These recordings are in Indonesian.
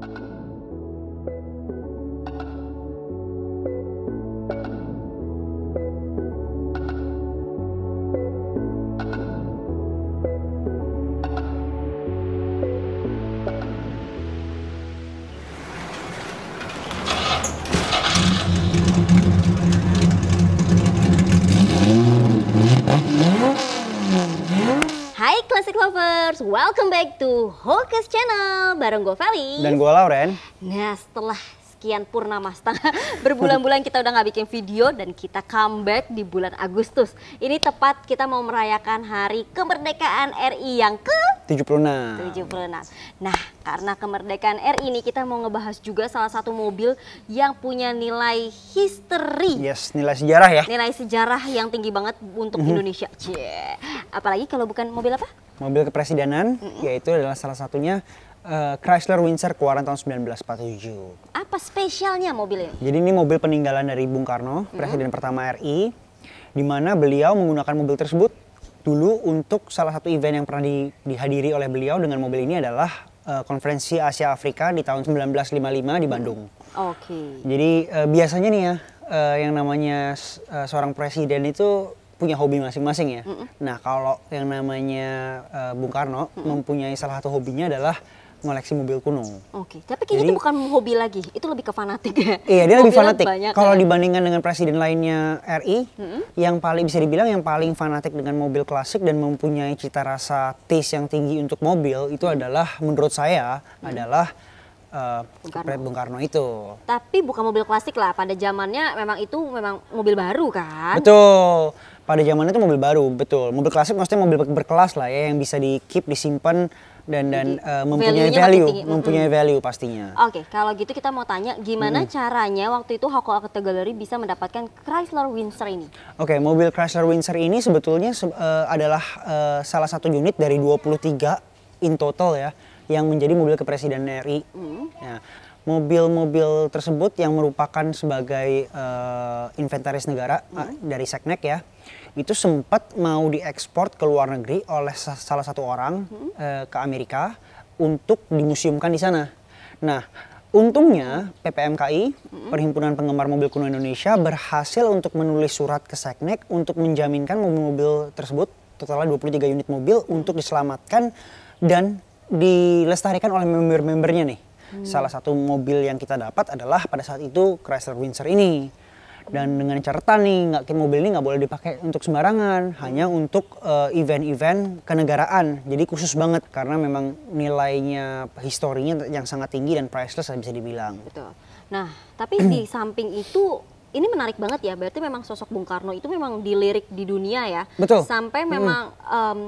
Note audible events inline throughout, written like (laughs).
Thank you. welcome back to Hokus Channel bareng gue Feli dan gue Lauren. Nah setelah sekian purnama setengah (laughs) berbulan-bulan kita udah nggak bikin video dan kita comeback di bulan Agustus. Ini tepat kita mau merayakan hari kemerdekaan RI yang ke 76. 76. Nah, karena kemerdekaan RI ini kita mau ngebahas juga salah satu mobil yang punya nilai history. Yes, nilai sejarah ya. Nilai sejarah yang tinggi banget untuk mm -hmm. Indonesia. Yeah. Apalagi kalau bukan mobil apa? Mobil kepresidenan, mm -hmm. yaitu adalah salah satunya uh, Chrysler Windsor keluaran tahun 1947. Apa spesialnya mobil ini? Jadi ini mobil peninggalan dari Bung Karno, hmm. presiden pertama RI, di mana beliau menggunakan mobil tersebut dulu untuk salah satu event yang pernah di, dihadiri oleh beliau dengan mobil ini adalah uh, konferensi Asia Afrika di tahun 1955 di Bandung. Oke. Okay. Jadi uh, biasanya nih ya uh, yang namanya uh, seorang presiden itu punya hobi masing-masing ya. Mm -mm. Nah kalau yang namanya uh, Bung Karno mm -mm. mempunyai salah satu hobinya adalah ngoleksi mobil kuno. Oke, okay. tapi kayaknya Jadi, itu bukan hobi lagi, itu lebih ke fanatik ya. Iya, dia lebih fanatik. Kalau kan? dibandingkan dengan presiden lainnya RI, mm-hmm. yang paling bisa dibilang yang paling fanatik dengan mobil klasik dan mempunyai cita rasa taste yang tinggi untuk mobil itu mm-hmm. adalah menurut saya mm-hmm. adalah uh, Bung, Karno. Bung Karno itu. Tapi bukan mobil klasik lah. Pada zamannya memang itu memang mobil baru kan? Betul. Pada zamannya itu mobil baru, betul. Mobil klasik maksudnya mobil berkelas lah ya yang bisa di keep, disimpan dan dan uh, mempunyai value, tinggi. mempunyai value pastinya. Oke, okay, kalau gitu kita mau tanya gimana hmm. caranya waktu itu Hoko Arte Gallery bisa mendapatkan Chrysler Windsor ini? Oke, okay, mobil Chrysler Windsor ini sebetulnya uh, adalah uh, salah satu unit dari 23 in total ya yang menjadi mobil kepresidenan RI. Hmm. Ya mobil-mobil tersebut yang merupakan sebagai uh, inventaris negara hmm. uh, dari Seknek ya itu sempat mau diekspor ke luar negeri oleh salah satu orang hmm. uh, ke Amerika untuk dimuseumkan di sana. Nah, untungnya PPMKI, hmm. Perhimpunan Penggemar Mobil Kuno Indonesia berhasil untuk menulis surat ke Seknek untuk menjaminkan mobil-mobil tersebut totalnya 23 unit mobil untuk diselamatkan dan dilestarikan oleh member-membernya nih. Hmm. Salah satu mobil yang kita dapat adalah pada saat itu Chrysler Windsor ini dan dengan catatan nih nggak mobil ini nggak boleh dipakai untuk sembarangan hanya untuk eh, event-event kenegaraan jadi khusus banget karena memang nilainya historinya yang sangat tinggi dan priceless bisa dibilang betul nah tapi di (clears throat) samping itu ini menarik banget ya berarti memang sosok Bung Karno itu memang dilirik di dunia ya betul sampai memang hmm. um,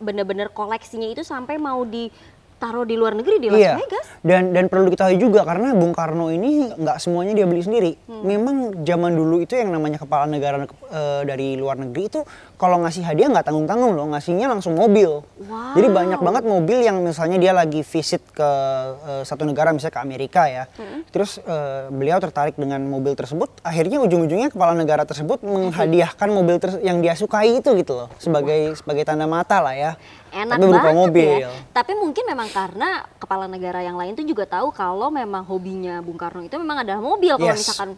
bener-bener koleksinya itu sampai mau di taruh di luar negeri di Las iya. Vegas. Dan dan perlu diketahui juga karena Bung Karno ini nggak semuanya dia beli sendiri. Hmm. Memang zaman dulu itu yang namanya kepala negara uh, dari luar negeri itu kalau ngasih hadiah nggak tanggung-tanggung loh, ngasihnya langsung mobil. Wow. Jadi banyak banget mobil yang misalnya dia lagi visit ke uh, satu negara misalnya ke Amerika ya. Hmm. Terus uh, beliau tertarik dengan mobil tersebut, akhirnya ujung-ujungnya kepala negara tersebut menghadiahkan mobil ter yang dia sukai itu gitu loh sebagai wow. sebagai tanda mata lah ya. Enak Tapi berupa banget mobil. ya. Tapi mungkin memang karena kepala negara yang lain itu juga tahu kalau memang hobinya Bung Karno itu memang adalah mobil kalau yes. misalkan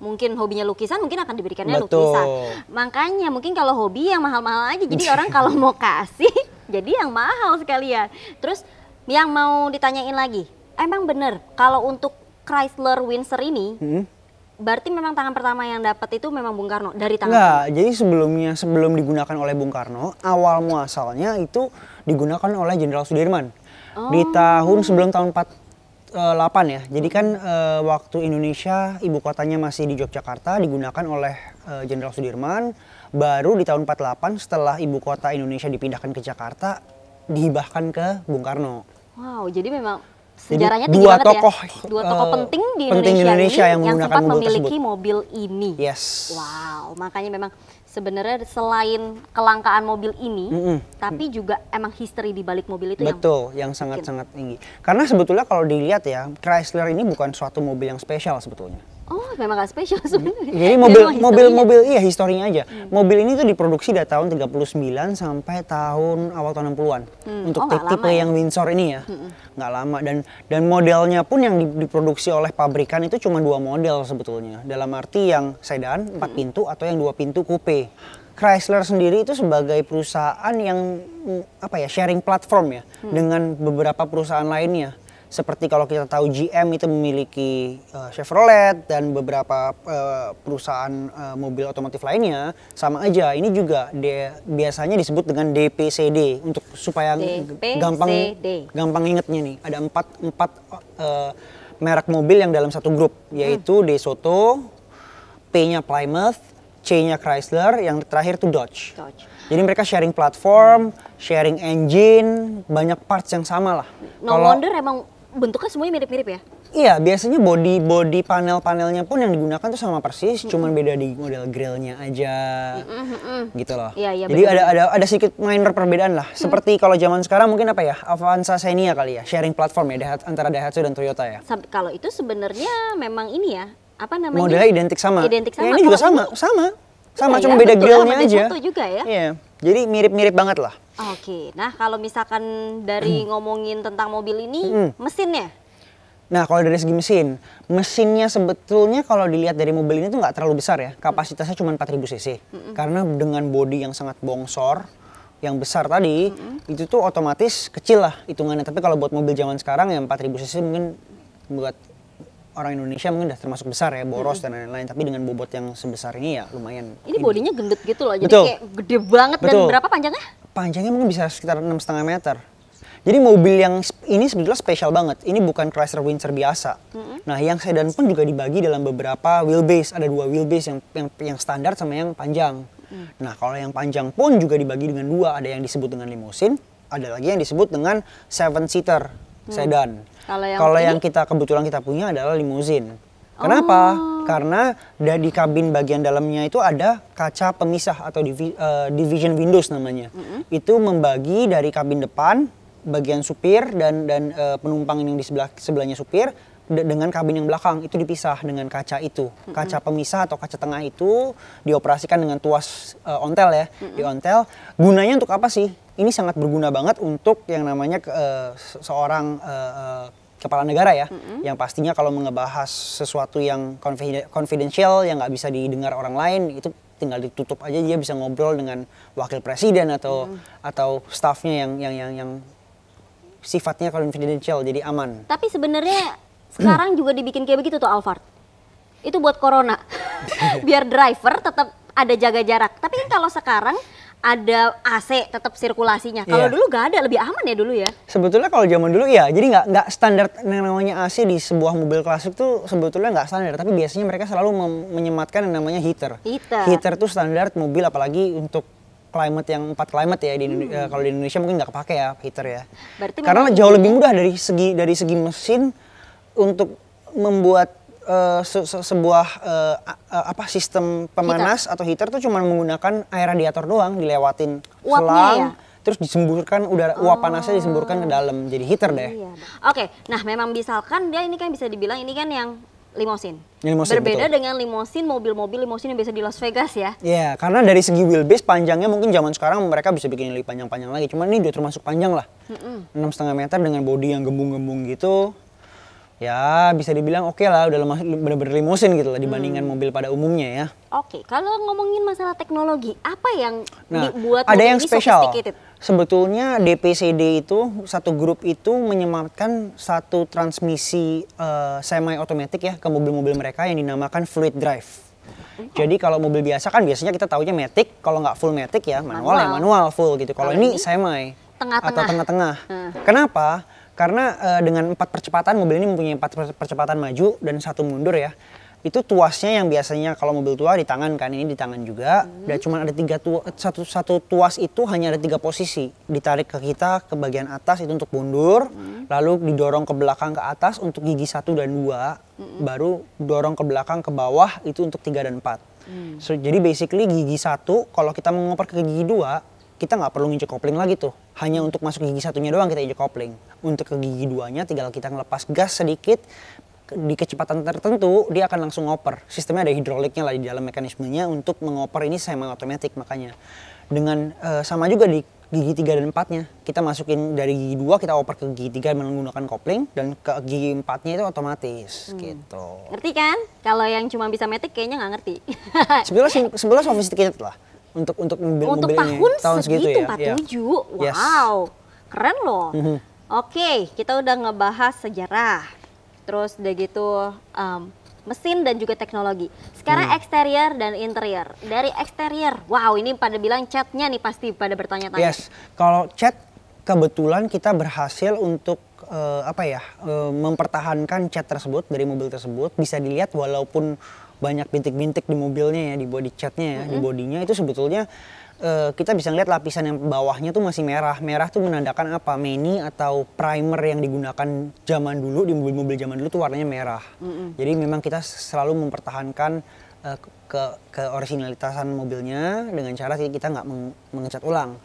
mungkin hobinya lukisan mungkin akan diberikannya Betul. lukisan. Makanya mungkin kalau hobi yang mahal-mahal aja. Jadi (laughs) orang kalau mau kasih (laughs) jadi yang mahal sekalian. Terus yang mau ditanyain lagi, emang bener kalau untuk Chrysler Windsor ini hmm? berarti memang tangan pertama yang dapat itu memang Bung Karno dari tangan Enggak, jadi sebelumnya sebelum digunakan oleh Bung Karno awal muasalnya itu digunakan oleh Jenderal Sudirman oh. di tahun sebelum tahun 48 eh, ya jadi kan uh, waktu Indonesia ibu kotanya masih di Yogyakarta digunakan oleh eh, Jenderal uh, Sudirman baru di tahun 48 setelah ibu kota Indonesia dipindahkan ke Jakarta dihibahkan ke Bung Karno Wow, jadi memang sejarahnya Jadi, ya. dua tokoh ya. dua tokoh uh, penting di Indonesia, penting Indonesia ini yang, yang sempat mobil memiliki tersebut. mobil ini. Yes. Wow, makanya memang sebenarnya selain kelangkaan mobil ini, mm -hmm. tapi juga emang history di balik mobil itu betul yang yang sangat sangat tinggi. Karena sebetulnya kalau dilihat ya Chrysler ini bukan suatu mobil yang spesial sebetulnya memang gak spesial sebenarnya. Jadi mobil mobil mobil iya historinya aja. Hmm. Mobil ini tuh diproduksi dari tahun 39 sampai tahun awal tahun 60-an. Hmm. Untuk oh, tipe ya. yang Windsor ini ya. Hmm. Nggak lama dan dan modelnya pun yang diproduksi oleh pabrikan itu cuma dua model sebetulnya. Dalam arti yang sedan empat hmm. pintu atau yang dua pintu coupe. Chrysler sendiri itu sebagai perusahaan yang apa ya sharing platform ya hmm. dengan beberapa perusahaan lainnya seperti kalau kita tahu GM itu memiliki uh, Chevrolet dan beberapa uh, perusahaan uh, mobil otomotif lainnya sama aja ini juga de, biasanya disebut dengan DPCD untuk supaya DPCD. gampang gampang ingetnya nih ada empat empat uh, merek mobil yang dalam satu grup hmm. yaitu hmm. DeSoto, P-nya Plymouth, C-nya Chrysler, yang terakhir tuh Dodge. Dodge. Jadi mereka sharing platform, sharing engine, banyak parts yang sama lah. No Kalo, wonder emang bentuknya semuanya mirip-mirip ya? Iya, biasanya body body panel-panelnya pun yang digunakan tuh sama persis, mm -hmm. cuman beda di model grillnya aja, mm -hmm. gitu loh. Iya, iya, Jadi ada ada ada sedikit minor perbedaan lah. Mm Seperti kalau zaman sekarang mungkin apa ya, Avanza Xenia kali ya, sharing platform ya antara Daihatsu dan Toyota ya. kalau itu sebenarnya memang ini ya, apa namanya? Modelnya identik sama. Identik ya, sama. Ya, ini juga sama, sama. Sama, iya, cuma ya, beda grillnya aja. Juga ya. Iya. Yeah. Jadi mirip-mirip banget lah. Oke, nah kalau misalkan dari hmm. ngomongin tentang mobil ini, hmm. mesinnya? Nah kalau dari segi mesin, mesinnya sebetulnya kalau dilihat dari mobil ini tuh nggak terlalu besar ya. Kapasitasnya cuma 4000 cc. Hmm. Karena dengan bodi yang sangat bongsor, yang besar tadi hmm itu tuh otomatis kecil lah hitungannya tapi kalau buat mobil zaman sekarang yang 4000 cc mungkin buat orang Indonesia mungkin udah termasuk besar ya boros -hmm. dan lain-lain tapi dengan bobot yang sebesar ini ya lumayan ini bodinya gendut gitu loh jadi kayak gede banget Betul. dan berapa panjangnya panjangnya mungkin bisa sekitar enam setengah meter jadi mobil yang ini sebetulnya spesial banget. Ini bukan Chrysler Windsor biasa. Mm -hmm. Nah, yang sedan pun juga dibagi dalam beberapa wheelbase. Ada dua wheelbase yang yang, yang standar sama yang panjang. Mm. Nah, kalau yang panjang pun juga dibagi dengan dua. Ada yang disebut dengan limousine, ada lagi yang disebut dengan seven seater mm. sedan. Kalau yang, Kalau yang kita kebetulan kita punya adalah limusin. Kenapa? Oh. Karena dari kabin bagian dalamnya itu ada kaca pemisah atau divi, uh, division windows namanya. Mm -hmm. Itu membagi dari kabin depan, bagian supir dan dan uh, penumpang yang di sebelah sebelahnya supir dengan kabin yang belakang itu dipisah dengan kaca itu. Kaca pemisah atau kaca tengah itu dioperasikan dengan tuas uh, ontel ya, mm -hmm. di ontel. Gunanya untuk apa sih? Ini sangat berguna banget untuk yang namanya uh, seorang uh, kepala negara ya, mm-hmm. yang pastinya kalau ngebahas sesuatu yang confidential yang nggak bisa didengar orang lain itu tinggal ditutup aja dia bisa ngobrol dengan wakil presiden atau mm-hmm. atau staffnya yang yang yang yang sifatnya confidential jadi aman. Tapi sebenarnya sekarang juga dibikin kayak begitu tuh Alphard. Itu buat corona. (laughs) Biar driver tetap ada jaga jarak. Tapi kan kalau sekarang ada AC tetap sirkulasinya. Kalau yeah. dulu gak ada, lebih aman ya dulu ya. Sebetulnya kalau zaman dulu ya, jadi nggak nggak standar namanya AC di sebuah mobil klasik tuh sebetulnya nggak standar, tapi biasanya mereka selalu menyematkan yang namanya heater. Heater. Heater tuh standar mobil apalagi untuk klimat yang empat klimat ya di hmm. uh, kalau di Indonesia mungkin nggak kepake ya heater ya. Berarti Karena jauh iya. lebih mudah dari segi dari segi mesin untuk membuat Eh, se sebuah uh, apa sistem pemanas heater. atau heater tuh cuma menggunakan air radiator doang dilewatin Uapnya selang ya? terus disemburkan udara oh. uap panasnya oh. disemburkan ke dalam jadi heater deh. Iya. Oke, okay. nah memang misalkan dia ini kan bisa dibilang ini kan yang limosin. limosin Berbeda betul. dengan limosin, mobil-mobil limosin yang biasa di Las Vegas ya. Iya, yeah, karena dari segi wheelbase panjangnya mungkin zaman sekarang mereka bisa bikin lebih panjang-panjang lagi. Cuman ini udah termasuk panjang lah. Enam setengah meter dengan bodi yang gembung-gembung gitu ya bisa dibilang oke okay lah udah bener-bener limusin gitu lah dibandingkan hmm. mobil pada umumnya ya. Oke, okay. kalau ngomongin masalah teknologi, apa yang nah, dibuat ada yang spesial? Sebetulnya DPCD itu satu grup itu menyematkan satu transmisi uh, eh, semi otomatis ya ke mobil-mobil mereka yang dinamakan fluid drive. Hmm. Jadi kalau mobil biasa kan biasanya kita taunya metik kalau nggak full metik ya manual, ya manual. ya manual full gitu. Kalau ini semi tengah-tengah. atau tengah-tengah. Hmm. Kenapa? Karena uh, dengan empat percepatan mobil ini mempunyai empat percepatan maju dan satu mundur ya. Itu tuasnya yang biasanya kalau mobil tua di tangan kan ini di tangan juga. Hmm. Dan cuma ada tiga tuas, satu satu tuas itu hanya ada tiga posisi. Ditarik ke kita ke bagian atas itu untuk mundur, hmm. lalu didorong ke belakang ke atas untuk gigi satu dan dua, hmm. baru dorong ke belakang ke bawah itu untuk tiga dan empat. Hmm. So, jadi basically gigi satu kalau kita mengoper ke gigi dua kita nggak perlu nginjek kopling lagi tuh. Hanya untuk masuk gigi satunya doang kita injek kopling. Untuk ke gigi duanya tinggal kita ngelepas gas sedikit di kecepatan tertentu dia akan langsung ngoper. Sistemnya ada hidroliknya lah di dalam mekanismenya untuk mengoper ini semi otomatis makanya. Dengan uh, sama juga di gigi 3 dan 4-nya. Kita masukin dari gigi 2 kita oper ke gigi 3 menggunakan kopling dan ke gigi 4-nya itu otomatis hmm. gitu. Ngerti kan? Kalau yang cuma bisa metik kayaknya nggak ngerti. (laughs) sebelumnya, sebelumnya sophisticated lah untuk untuk mobil untuk tahun, tahun segitu, segitu ya. 47. Ya. Wow. Yes. Keren loh. Mm -hmm. Oke, kita udah ngebahas sejarah, terus udah gitu um, mesin dan juga teknologi. Sekarang hmm. eksterior dan interior. Dari eksterior, wow ini pada bilang catnya nih pasti pada bertanya-tanya. Yes, kalau cat kebetulan kita berhasil untuk uh, apa ya uh, mempertahankan cat tersebut dari mobil tersebut bisa dilihat walaupun banyak bintik-bintik di mobilnya ya di body catnya ya mm -hmm. di bodinya itu sebetulnya uh, kita bisa lihat lapisan yang bawahnya tuh masih merah. Merah tuh menandakan apa? Mini atau primer yang digunakan zaman dulu di mobil-mobil zaman dulu tuh warnanya merah. Mm -hmm. Jadi memang kita selalu mempertahankan uh, ke ke originalitasan mobilnya dengan cara kita nggak meng, mengecat ulang.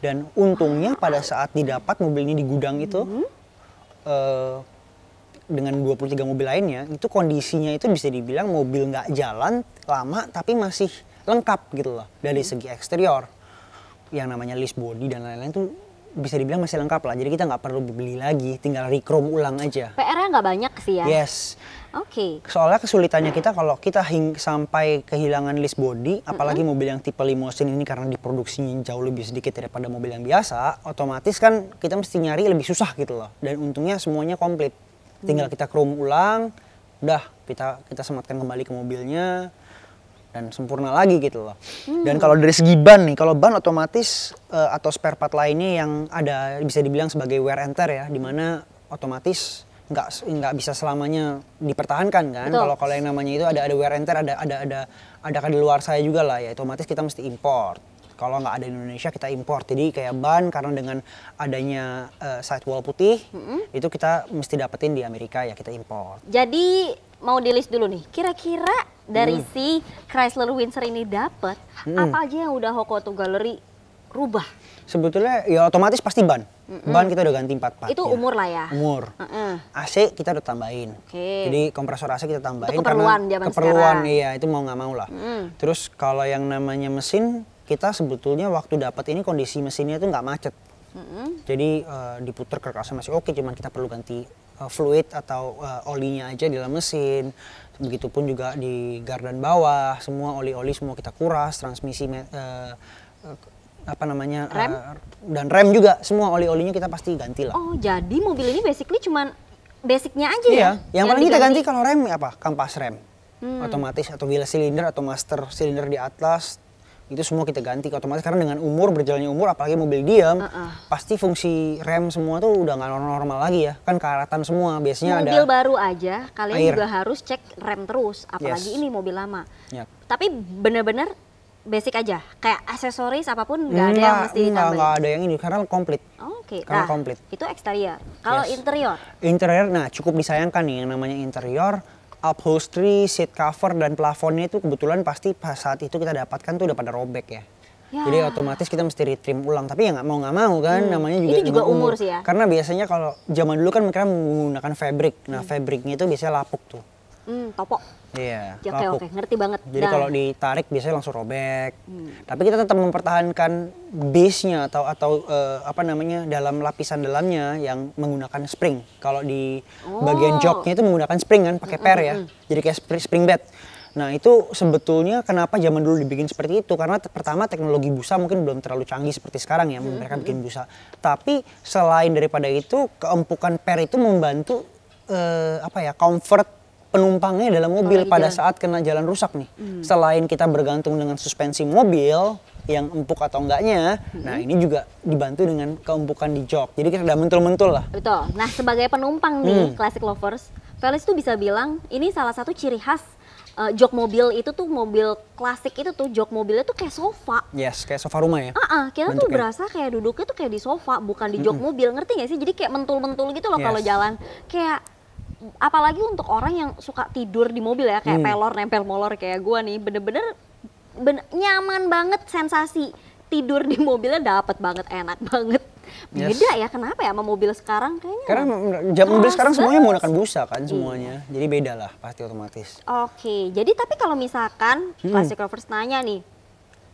Dan untungnya pada saat didapat mobil ini di gudang itu mm -hmm. uh, dengan 23 mobil lainnya itu kondisinya itu bisa dibilang mobil nggak jalan lama tapi masih lengkap gitu loh dari hmm. segi eksterior yang namanya list body dan lain-lain tuh bisa dibilang masih lengkap lah jadi kita nggak perlu beli lagi tinggal rechrome ulang aja PR-nya nggak banyak sih ya yes Oke. Okay. Soalnya kesulitannya kita kalau kita hing sampai kehilangan list body, hmm. apalagi mm -hmm. mobil yang tipe limousine ini karena diproduksinya jauh lebih sedikit daripada mobil yang biasa, otomatis kan kita mesti nyari lebih susah gitu loh. Dan untungnya semuanya komplit. Tinggal hmm. kita chrome ulang, udah kita kita sematkan kembali ke mobilnya, dan sempurna lagi gitu loh. Hmm. Dan kalau dari segi ban nih, kalau ban otomatis uh, atau spare part lainnya yang ada bisa dibilang sebagai wear and tear ya, dimana otomatis nggak nggak bisa selamanya dipertahankan kan. Kalau kalau yang namanya itu ada ada wear and tear, ada ada ada ada saya juga lah ya. Otomatis kita mesti import kalau nggak ada di Indonesia kita impor jadi kayak ban karena dengan adanya uh, sidewall putih mm-hmm. itu kita mesti dapetin di Amerika ya kita impor jadi mau di list dulu nih kira-kira dari hmm. si Chrysler Windsor ini dapat, hmm. apa aja yang udah Hokoto galeri rubah? Sebetulnya ya otomatis pasti ban. Mm-mm. Ban kita udah ganti empat part. Itu ya. umur lah ya. Umur. Mm-mm. AC kita udah tambahin. Okay. Jadi kompresor AC kita tambahin itu keperluan karena zaman keperluan sekarang. iya itu mau nggak mau lah. Mm. Terus kalau yang namanya mesin kita sebetulnya waktu dapat ini kondisi mesinnya itu nggak macet. Mm-hmm. Jadi uh, diputer kerkasnya masih oke, cuman kita perlu ganti uh, fluid atau uh, olinya aja di dalam mesin. Begitupun juga di gardan bawah, semua oli-oli semua kita kuras, transmisi uh, apa namanya eh, rem? Uh, dan rem juga semua oli-olinya kita pasti ganti lah. Oh, jadi mobil ini basically cuman basicnya aja iya. ya. Yang, yang paling kita ganti kalau rem apa? Kampas rem. Hmm. Otomatis atau gila silinder atau master silinder di atas, itu semua kita ganti otomatis karena dengan umur berjalannya umur apalagi mobil diam uh -uh. pasti fungsi rem semua tuh udah nggak normal lagi ya kan karatan semua biasanya mobil ada mobil baru aja kalian air. juga harus cek rem terus apalagi yes. ini mobil lama yep. tapi bener-bener basic aja kayak aksesoris apapun nggak ada yang mesti nggak, ditambahin nggak ada yang ini karena komplit oh, oke okay. karena nah, komplit itu eksterior kalau yes. interior interior nah cukup disayangkan nih yang namanya interior upholstery, seat cover dan plafonnya itu kebetulan pasti pas saat itu kita dapatkan tuh udah pada robek ya. Ya. Jadi otomatis kita mesti retrim ulang. Tapi ya nggak mau nggak mau kan, hmm. namanya juga, juga umur. umur sih ya. Karena biasanya kalau zaman dulu kan mereka menggunakan fabric. Nah hmm. fabricnya itu biasanya lapuk tuh. Hmm, topok. Iya. Oke okay, oke, ngerti banget. Jadi nah. kalau ditarik biasanya langsung robek. Hmm. Tapi kita tetap mempertahankan base-nya atau atau uh, apa namanya dalam lapisan dalamnya yang menggunakan spring. Kalau di oh. bagian joknya itu menggunakan spring kan, pakai hmm, hmm, per ya. Hmm, hmm, Jadi kayak spring bed. Nah itu sebetulnya kenapa zaman dulu dibikin seperti itu karena pertama teknologi busa mungkin belum terlalu canggih seperti sekarang ya hmm, mereka bikin busa. Tapi selain daripada itu keempukan per itu membantu uh, apa ya comfort penumpangnya dalam mobil oh, pada iya. saat kena jalan rusak nih. Hmm. Selain kita bergantung dengan suspensi mobil yang empuk atau enggaknya, hmm. nah ini juga dibantu dengan keempukan di jok. Jadi kita udah mentul-mentul lah. Betul. Nah sebagai penumpang nih, hmm. classic lovers, Felis tuh bisa bilang ini salah satu ciri khas uh, jok mobil itu tuh mobil klasik itu tuh jok mobilnya tuh kayak sofa. Yes, kayak sofa rumah ya. Ah, uh -uh, kita tuh berasa kayak duduknya tuh kayak di sofa, bukan di jok -hmm. mobil. Ngerti gak sih? Jadi kayak mentul-mentul gitu loh yes. kalau jalan. Kayak apalagi untuk orang yang suka tidur di mobil ya kayak hmm. pelor nempel molor kayak gue nih bener-bener ben nyaman banget sensasi tidur di mobilnya dapat banget enak banget beda yes. ya kenapa ya sama mobil sekarang kayaknya karena jam mobil sekarang semuanya menggunakan busa kan iya. semuanya jadi beda lah pasti otomatis oke okay. jadi tapi kalau misalkan hmm. classic lovers nanya nih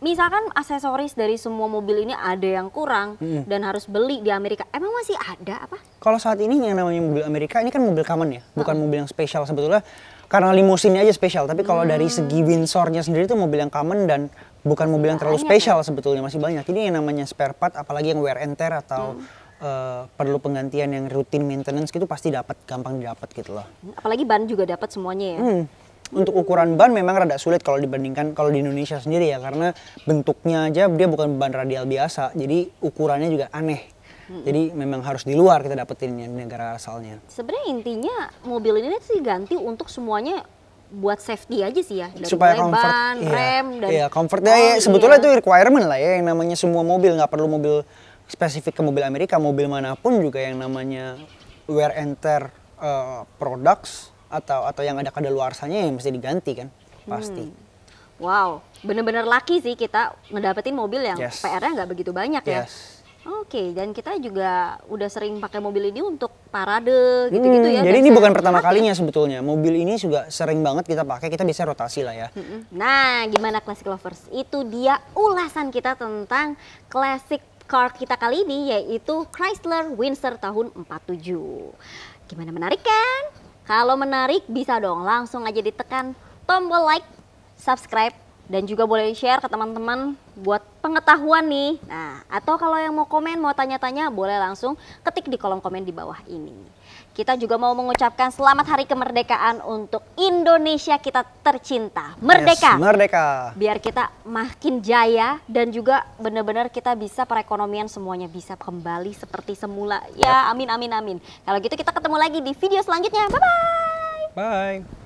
misalkan aksesoris dari semua mobil ini ada yang kurang hmm. dan harus beli di Amerika. Emang masih ada apa? Kalau saat ini yang namanya mobil Amerika ini kan mobil common ya, bukan mobil yang spesial sebetulnya. Karena limousine aja spesial, tapi kalau hmm. dari mm. segi Windsornya sendiri itu mobil yang common dan bukan mobil yang terlalu spesial ya. sebetulnya masih banyak. Ini yang namanya spare part, apalagi yang wear and tear atau hmm. Uh, perlu penggantian yang rutin maintenance itu pasti dapat gampang didapat gitu loh. Apalagi ban juga dapat semuanya ya. Hmm untuk ukuran ban memang rada sulit kalau dibandingkan kalau di Indonesia sendiri ya karena bentuknya aja dia bukan ban radial biasa jadi ukurannya juga aneh jadi memang harus di luar kita dapetin ya, negara asalnya sebenarnya intinya mobil ini sih ganti untuk semuanya buat safety aja sih ya dari supaya comfort, ban, iya, rem dan iya comfortnya oh, ya, ya. sebetulnya iya. itu requirement lah ya yang namanya semua mobil nggak perlu mobil spesifik ke mobil Amerika mobil manapun juga yang namanya wear and tear uh, products atau atau yang ada kadaluarsanya yang mesti diganti kan pasti hmm. wow bener-bener laki sih kita ngedapetin mobil yang yes. PR-nya nggak begitu banyak ya. yes. ya Oke, okay, dan kita juga udah sering pakai mobil ini untuk parade gitu-gitu hmm, ya. Jadi ini bukan pertama kalinya sebetulnya. Mobil ini juga sering banget kita pakai, kita bisa rotasi lah ya. Hmm, hmm. Nah, gimana Classic Lovers? Itu dia ulasan kita tentang Classic Car kita kali ini yaitu Chrysler Windsor tahun 47. Gimana menarik kan? Kalau menarik bisa dong langsung aja ditekan tombol like, subscribe, dan juga boleh share ke teman-teman buat pengetahuan nih. Nah, atau kalau yang mau komen, mau tanya-tanya, boleh langsung ketik di kolom komen di bawah ini. Kita juga mau mengucapkan selamat hari kemerdekaan untuk Indonesia kita tercinta. Merdeka. Yes, merdeka. Biar kita makin jaya dan juga benar-benar kita bisa perekonomian semuanya bisa kembali seperti semula. Ya, amin amin amin. Kalau gitu kita ketemu lagi di video selanjutnya. Bye bye. Bye.